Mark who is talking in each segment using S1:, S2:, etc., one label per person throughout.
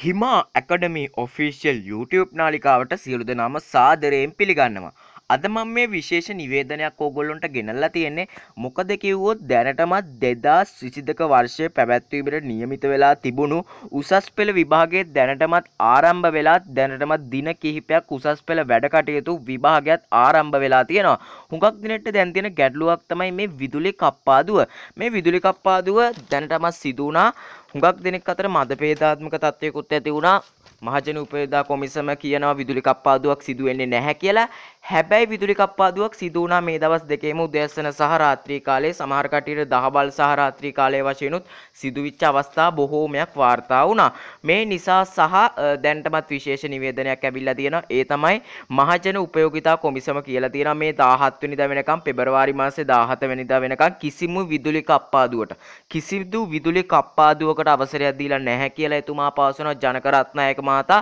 S1: හිමා ඇකඩමි official YouTube නාලිකාවට සියලු දෙනාම සාදරයෙන් පිළිගන්නවා අද මම මේ විශේෂ නිවේදනයක් ඕගොල්ලොන්ට ගෙනල්ලා තියෙන්නේ මොකද කිව්වොත් දැනටමත් 2022 වර්ෂයේ පැවැත්වීමට નિયમિત වෙලා තිබුණු උසස් පෙළ විභාගයේ දැනටමත් ආරම්භ වෙලා දැනටමත් දින කිහිපයක් උසස් පෙළ වැඩකටයුතු විභාගයත් ආරම්භ වෙලා තියෙනවා. හුඟක් දිනට දැන් තියෙන ගැටලුවක් තමයි මේ විදුලි කප්පාදුව. මේ විදුලි කප්පාදුව දැනටමත් සිදු වුණා. හුඟක් දිනක් අතර මදපේදාත්මක තත්වයකුත් ඇති වුණා. මහජන උපයෝදා කොමිසම කියනවා විදුලි කප්පාදුවක් සිදු වෙන්නේ නැහැ කියලා. හැබැයි විදුලි කප්පාදුවක් සිදු වුණා මේ දවස් දෙකේම උදෑසන සහ රාත්‍රී කාලයේ සමහර කටියට දහවල් සහ රාත්‍රී කාලයේ වශයෙන්ුත් සිදුවිච්ච අවස්ථා බොහෝමයක් වාර්තා වුණා. මේ නිසා සහ දැනටමත් විශේෂ නිවේදනයක් ඇවිල්ලා තියෙනවා. ඒ තමයි මහජන උපයෝගිතා කොමිසම කියලා තියෙනවා මේ 17 වෙනිදා වෙනකම් පෙබරවාරි මාසේ 17 වෙනිදා වෙනකම් කිසිම විදුලි කප්පාදුවට කිසිදු විදුලි කප්පාදුවකට අවසරයක් දීලා නැහැ කියලා එතුමා පවසනවා ජනක රත්නායක මහතා.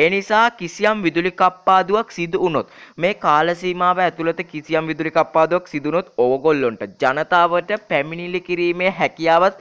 S1: ඒ නිසා කිසියම් විදුලි කප්පාදුවක් සිදු වුණොත් මේ කාලසීමාව ඇතුළත කිසියම් විදුලි කප්පාදුවක් සිදුනොත් ඕගොල්ලොන්ට ජනතාවට පැමිණිලි කිරීමේ හැකියාවත්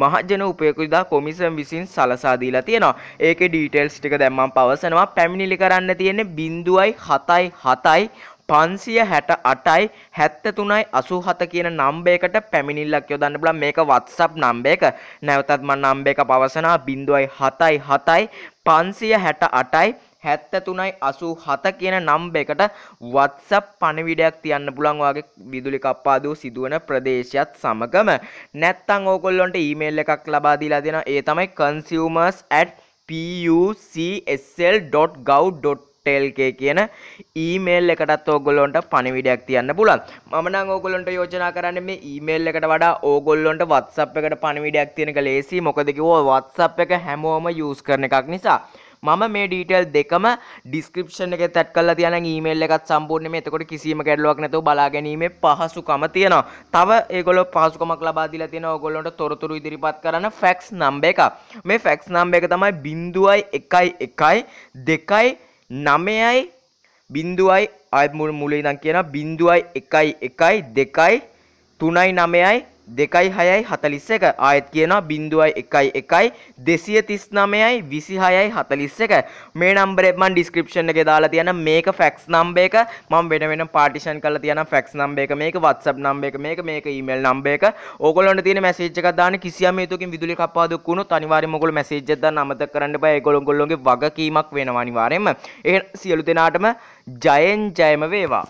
S1: මහජන උපයකුදා කොමිසම් විසින් සලසා දීලා තියෙනවා. ඒකේ ඩීටේල්ස් ටික දැන් මම පවසනවා. පැමිණිලි කරන්න තියෙන්නේ 0.77යි 568යි 73යි 87 කියන නම්බරයකට පැමිණිල්ලක් යොදන්න බලන්න මේක WhatsApp නම්බර එක. නැවතත් මම නම්බර එක පවසනවා 0.77යි 568යි හැත්තතුනයි අසු හත කියන නම්බ එකට වත්සප් පණවිඩයක් තියන්න පුළන්වාගේ විදුලි කප්පාදූ සිදුවන ප්‍රදේශයත් සමගම නැත්තං ඕකොල්ලොන්ට ඊමේල් එකක් ලබාදීලා දෙෙන ඒ තමයි කන්සිවමර්ස් at pucsl.gov.ටල්ක කියන ඊමේල් එකටත් ඕගොල්ලොන්ට පණවිඩයක් තියන්න පුළන් මනං ඕගොලොන්ට යෝජනා කරන්න මේ ඊමේල් එකට වඩා ඕගොල්ලොන්ට වත්සප් එකට පණවිඩයක් තියෙනක ලේසි මොකදකිවෝ වත්සප් එක හැමෝම යස් කරන එකක් නිසා මම මේ ඩීටල් දෙකම ඩිස්ක්‍රපෂන එක තැත් කල තියන ඊමල් එකත් සම්පූර්ණ මේ එතකොට කිසිම කැඩලුවක් නැතුව බලා ගැනීම පහසුකම තියෙනවා තව ඒගොල්ලෝ පහසුකමක් ලබා දීලා තියෙනවා ඕගොල්ලන්ට තොරතුරු ඉදිරිපත් කරන ෆැක්ස් නම්බ එක මේ ෆැක්ස් නම්බ එක තමයි බින්දුවයි එකයි එකයි දෙකයි නමයයි බින්දුවයි අයත් මුල් මුලින් දන් කියන බින්දුවයි එකයි එකයි දෙකයි තුනයි නමයයි දෙකයි හයයි හතලිස් එක ආයත් කියනවා බින්දුවයි එකයි එකයි දෙසිය තිස් නමයයි විසි හයයි හතලිස් එක මේ නම්බරෙමන් ඩිස්ක්‍රපෂන් එක දාලා තියෙන මේක ෆැක්ස් නම්බේ එක මම වෙන වෙන පාටිෂන් කරලා තියෙන ෆැක්ස් නම්බේ එක මේක WhatsApp නම්බේ එක මේක මේක email නම්බේ එක ඕගොල්ලන්ට තියෙන මැසේජ් එකක් දාන්න කිසියම් හේතුවකින් විදුලි කප්පාදුක් වුණොත් අනිවාර්යයෙන්ම ඕගොල්ලෝ මැසේජ් එකක් දාන්න අමතක කරන්න බෑ ඒගොල්ලෝ ඕගොල්ලෝගේ වගකීමක් වෙනවා අනිවාර්යයෙන්ම එහෙනම් සියලු දෙනාටම ජයෙන් ජයම වේවා